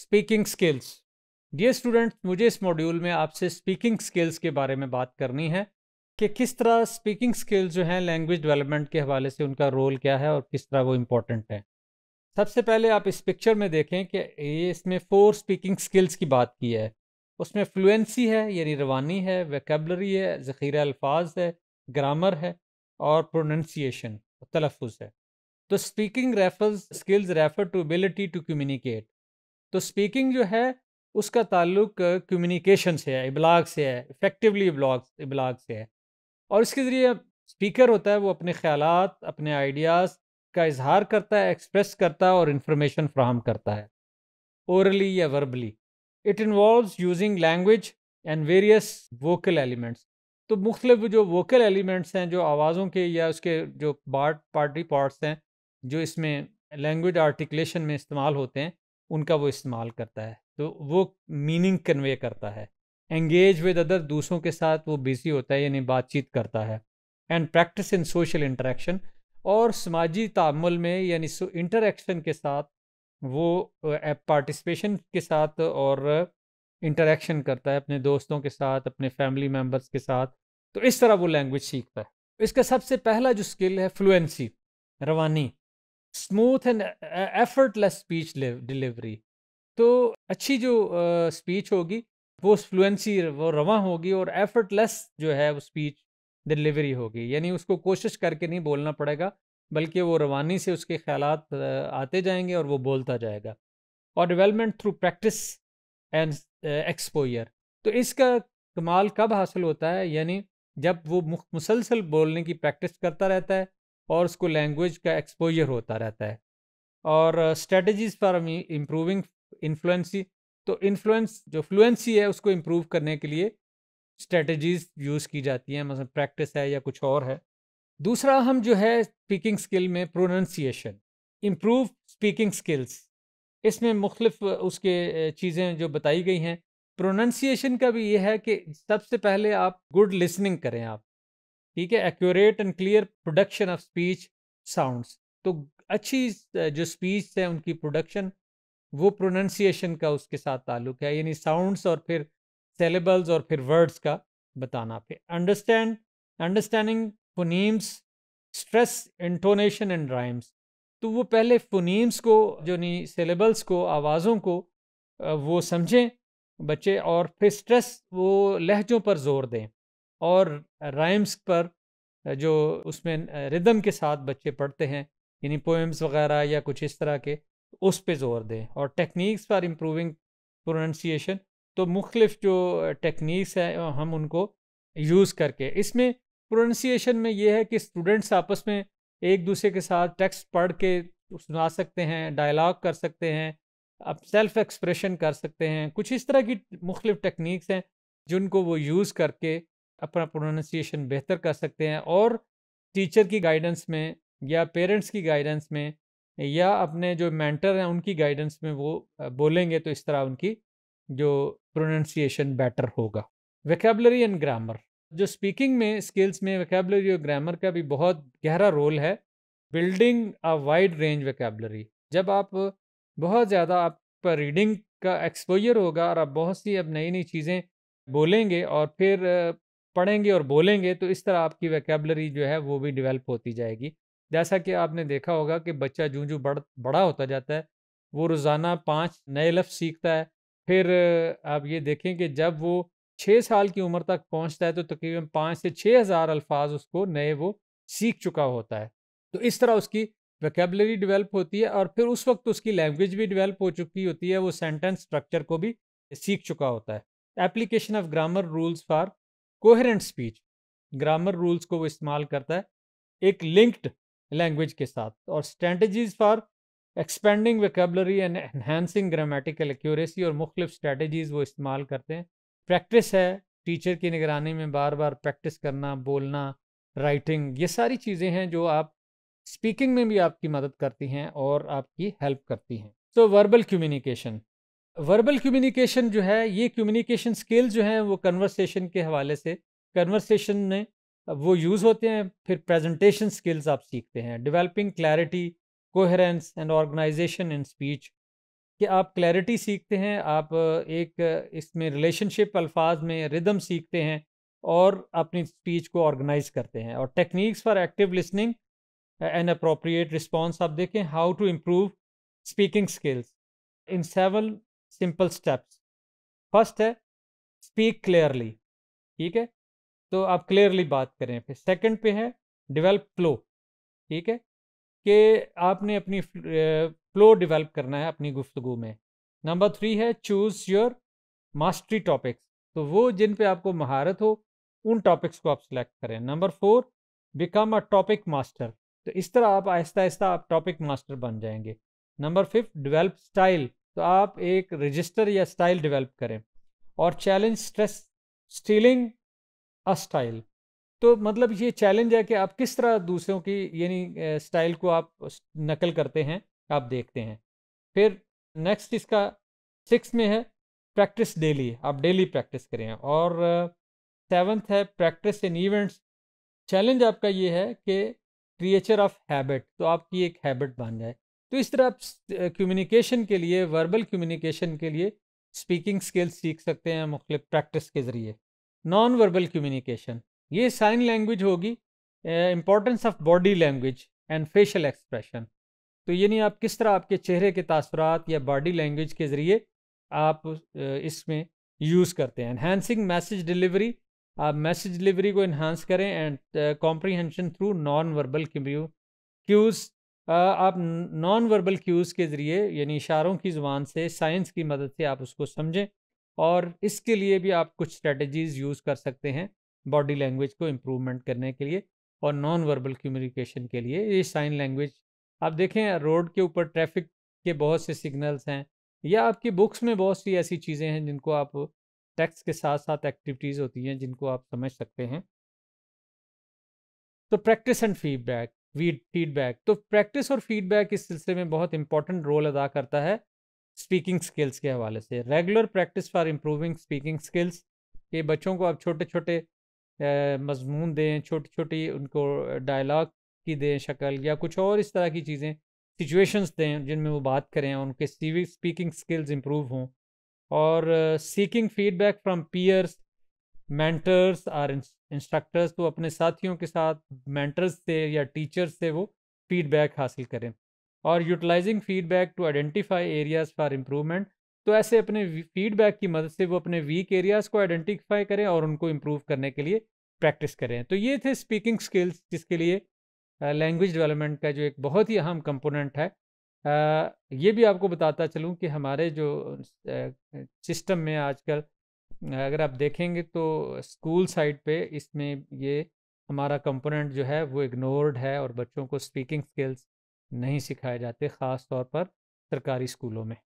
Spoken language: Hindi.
स्पीकिंग स्किल्स डियर स्टूडेंट मुझे इस मॉड्यूल में आपसे स्पीकिंग स्किल्स के बारे में बात करनी है कि किस तरह स्पीकिंग स्किल्स जो हैं लैंग्वेज डेवलपमेंट के हवाले से उनका रोल क्या है और किस तरह वो इम्पोर्टेंट है सबसे पहले आप इस पिक्चर में देखें कि ये इसमें फोर स्पीकिंग स्किल्स की बात की है उसमें फ्लुएंसी है यानी रवानी है वेकेबलरी है ज़ख़ीरा अल्फाज है ग्रामर है और प्रोनंसिएशन तलफ़ है तो speaking refers skills refer to ability to communicate तो स्पीकिंग जो है उसका ताल्लुक कम्युनिकेशन से है इबलाग से है इफ़ेक्टिवली इबलाग इबलाग से है और इसके ज़रिए स्पीकर होता है वो अपने ख्याल अपने आइडियाज़ का इजहार करता है एक्सप्रेस करता है और इन्फॉर्मेशन फ्राहम करता है औरली या verbally it involve using language and various vocal elements तो मुख्तलिफ जो वोकल एलिमेंट्स हैं जो आवाज़ों के या उसके जो पार्ट पार्टी पार्ट्स हैं जो इसमें लैंग्वेज आर्टिकलेशन में इस्तेमाल होते हैं उनका वो इस्तेमाल करता है तो वो मीनिंग कन्वे करता है एंगेज विद अदर दूसरों के साथ वो बिजी होता है यानी बातचीत करता है and practice in social interaction और समाजी तामल में यानी इंटरेक्शन के साथ वो पार्टिसिपेशन के साथ और इंटरेक्शन करता है अपने दोस्तों के साथ अपने फैमिली मेम्बर्स के साथ तो इस तरह वो लैंग्वेज सीखता है इसका सबसे पहला जो स्किल है फ्लुएंसी रवानी smooth and effortless speech delivery तो अच्छी जो स्पीच होगी वो फ्लुएंसी वो रवा होगी और एफर्टलेस जो है वो स्पीच डिलीवरी होगी यानी उसको कोशिश करके नहीं बोलना पड़ेगा बल्कि वो रवानी से उसके ख्याल आते जाएंगे और वो बोलता जाएगा और development through practice and exposure तो इसका कमाल कब हासिल होता है यानी जब वो मुसलसल बोलने की प्रैक्टिस करता रहता है और उसको लैंग्वेज का एक्सपोजर होता रहता है और स्ट्रेटजीज फॉर इम्प्रूविंग इन्फ्लुएंसी तो इन्फ्लुएंस जो फ्लुएंसी है उसको इम्प्रूव करने के लिए स्ट्रेटजीज यूज़ की जाती हैं मतलब प्रैक्टिस है या कुछ और है दूसरा हम जो है स्पीकिंग स्किल में प्रोनंसिएशन इम्प्रूव स्पीकिंग स्किल्स इसमें मुख्तफ उसके चीज़ें जो बताई गई हैं प्रोनंसिएशन का भी ये है कि सबसे पहले आप गुड लिसनिंग करें आप ठीक है accurate and clear production of speech sounds तो अच्छी जो स्पीच है उनकी प्रोडक्शन वो प्रोनंसिएशन का उसके साथ ताल्लुक है यानी साउंड्स और फिर सेलेबल्स और फिर वर्ड्स का बताना फिर understand understanding phonemes stress intonation and rhymes तो वो पहले फोनीम्स को जो नहीं सेलेबल्स को आवाज़ों को वो समझें बच्चे और फिर स्ट्रेस वो लहजों पर जोर दें और राइम्स पर जो उसमें रिदम के साथ बच्चे पढ़ते हैं यानी पोएम्स वगैरह या कुछ इस तरह के उस पर ज़ोर दें और टेक्निक्स फॉर इम्प्रूविंग प्रोनंसिएशन तो मुख्तफ जो टेक्निक्स हैं हम उनको यूज़ करके इसमें प्रोनंसिएशन में ये है कि स्टूडेंट्स आपस में एक दूसरे के साथ टेक्स्ट पढ़ के सुना सकते हैं डायलॉग कर सकते हैं अब सेल्फ एक्सप्रेशन कर सकते हैं कुछ इस तरह की मुख्तलिफ टेक्निक्स हैं जिनको वो यूज़ करके अपना प्रोनाउंसिएशन बेहतर कर सकते हैं और टीचर की गाइडेंस में या पेरेंट्स की गाइडेंस में या अपने जो मेंटर हैं उनकी गाइडेंस में वो बोलेंगे तो इस तरह उनकी जो प्रोनाउंसिएशन बेटर होगा वैकेबलरी एंड ग्रामर जो स्पीकिंग में स्किल्स में वैकेबलरी और ग्रामर का भी बहुत गहरा रोल है building a wide range vocabulary जब आप बहुत ज़्यादा आप पर रीडिंग का एक्सपोजर होगा और आप बहुत सी अब नई नई चीज़ें बोलेंगे और फिर पढ़ेंगे और बोलेंगे तो इस तरह आपकी वैकेबलरी जो है वो भी डिवेल्प होती जाएगी जैसा कि आपने देखा होगा कि बच्चा जूँ जूँ बढ़ बड़ा होता जाता है वो रोज़ाना पाँच नए लफ्ज़ सीखता है फिर आप ये देखें कि जब वो छः साल की उम्र तक पहुंचता है तो तकरीबन पाँच से छः हज़ार अल्फाज उसको नए वो सीख चुका होता है तो इस तरह उसकी वैकेबलरी डिवेल्प होती है और फिर उस वक्त उसकी लैंग्वेज भी डिवेल्प हो चुकी होती है वो सेंटेंस स्ट्रक्चर को भी सीख चुका होता है application of grammar rules for coherent speech grammar rules को वो इस्तेमाल करता है एक लिंक्ड लैंग्वेज के साथ और strategies for expanding vocabulary and enhancing grammatical accuracy और मुख्तफ स्ट्रेटजीज़ वो इस्तेमाल करते हैं प्रैक्टिस है टीचर की निगरानी में बार बार प्रैक्टिस करना बोलना राइटिंग ये सारी चीज़ें हैं जो आप स्पीकिंग में भी आपकी मदद करती हैं और आपकी हेल्प करती हैं so verbal communication verbal communication जो है ये कम्युनिकेशन स्किल जो हैं वो कन्वर्सेशन के हवाले से कन्वर्सेशन में वो यूज़ होते हैं फिर प्रेजेंटेशन स्किल्स आप सीखते हैं developing clarity coherence and organisation in speech कि आप क्लैरिटी सीखते हैं आप एक इसमें रिलेशनशिप अल्फाज में रिदम सीखते हैं और अपनी स्पीच को ऑर्गेनाइज करते हैं और techniques for active listening and appropriate response आप देखें how to improve speaking skills in seven simple steps first है स्पीक क्लियरली ठीक है तो आप क्लियरली बात करें फिर सेकंड पे है डेवलप फ्लो ठीक है कि आपने अपनी फ्लो डेवलप करना है अपनी गुफ्तगु में नंबर थ्री है चूज़ योर मास्टरी टॉपिक्स तो वो जिन पे आपको महारत हो उन टॉपिक्स को आप सिलेक्ट करें number four become a topic master तो इस तरह आप आहिस्ता आहिस्ता आप टॉपिक मास्टर बन जाएंगे नंबर फिफ्थ डिवेल्प स्टाइल तो आप एक रजिस्टर या स्टाइल डेवलप करें और challenge stress stealing a style तो मतलब ये चैलेंज है कि आप किस तरह दूसरों की यानी स्टाइल को आप नकल करते हैं आप देखते हैं फिर नेक्स्ट इसका सिक्स में है प्रैक्टिस डेली आप डेली प्रैक्टिस करें और सेवन्थ है प्रैक्टिस इन इवेंट्स चैलेंज आपका ये है कि क्रिएचर ऑफ हैबिट तो आपकी एक हैबिट बन जाए तो इस तरह आप कम्युनिकेशन के लिए वर्बल कम्युनिकेशन के लिए स्पीकिंग स्किल्स सीख सकते हैं मुख्तलिफ प्रैक्टिस के ज़रिए नॉन वर्बल कम्युनिकेशन ये साइन लैंग्वेज होगी importance of body language and facial expression तो नहीं आप किस तरह आपके चेहरे के तसरत या बॉडी लैंग्वेज के ज़रिए आप इसमें यूज़ करते हैं इन्हेंसिंग मैसेज डिलीवरी आप मैसेज डिलीवरी को इन्हांस करें and comprehension through non verbal cues आप नॉन वर्बल क्यूज़ के ज़रिए यानी इशारों की ज़ुबान से साइंस की मदद से आप उसको समझें और इसके लिए भी आप कुछ स्ट्रेटजीज़ यूज़ कर सकते हैं बॉडी लैंग्वेज को इम्प्रूवमेंट करने के लिए और नॉन वर्बल कम्युनिकेशन के लिए ये साइन लैंग्वेज आप देखें रोड के ऊपर ट्रैफिक के बहुत से सिग्नल्स हैं या आपकी बुक्स में बहुत सी ऐसी चीज़ें हैं जिनको आप टेक्स्ट के साथ साथ एक्टिविटीज़ होती हैं जिनको आप समझ सकते हैं तो प्रैक्टिस एंड फीडबैक फीडबैक तो प्रैक्टिस और फीडबैक इस सिलसिले में बहुत इंपॉर्टेंट रोल अदा करता है स्पीकिंग स्किल्स के हवाले से regular practice for improving speaking skills के बच्चों को आप छोटे छोटे मजमून दें छोटी छोटी उनको डायलॉग की दें शक्ल या कुछ और इस तरह की चीज़ें सिचुएशंस दें जिनमें वो बात करें उनके स्पीकिंग स्किल्स इम्प्रूव हों और seeking feedback from peers mentors और इंस्ट्रक्टर्स तो अपने साथियों के साथ मेंटर्स से या टीचर्स से वो फीडबैक हासिल करें और utilising feedback to identify areas for improvement तो ऐसे अपने फीडबैक की मदद से वो अपने वीक एरियाज़ को आइडेंटिफाई करें और उनको इम्प्रूव करने के लिए प्रैक्टिस करें तो ये थे स्पीकिंग स्किल्स जिसके लिए लैंग्वेज डेवलपमेंट का जो एक बहुत ही अहम कंपोनेंट है ये भी आपको बताता चलूँ कि हमारे जो सिस्टम में आजकल अगर आप देखेंगे तो स्कूल साइड पे इसमें ये हमारा कंपोनेंट जो है वो इग्नोर्ड है और बच्चों को स्पीकिंग स्किल्स नहीं सिखाए जाते ख़ास तौर पर सरकारी स्कूलों में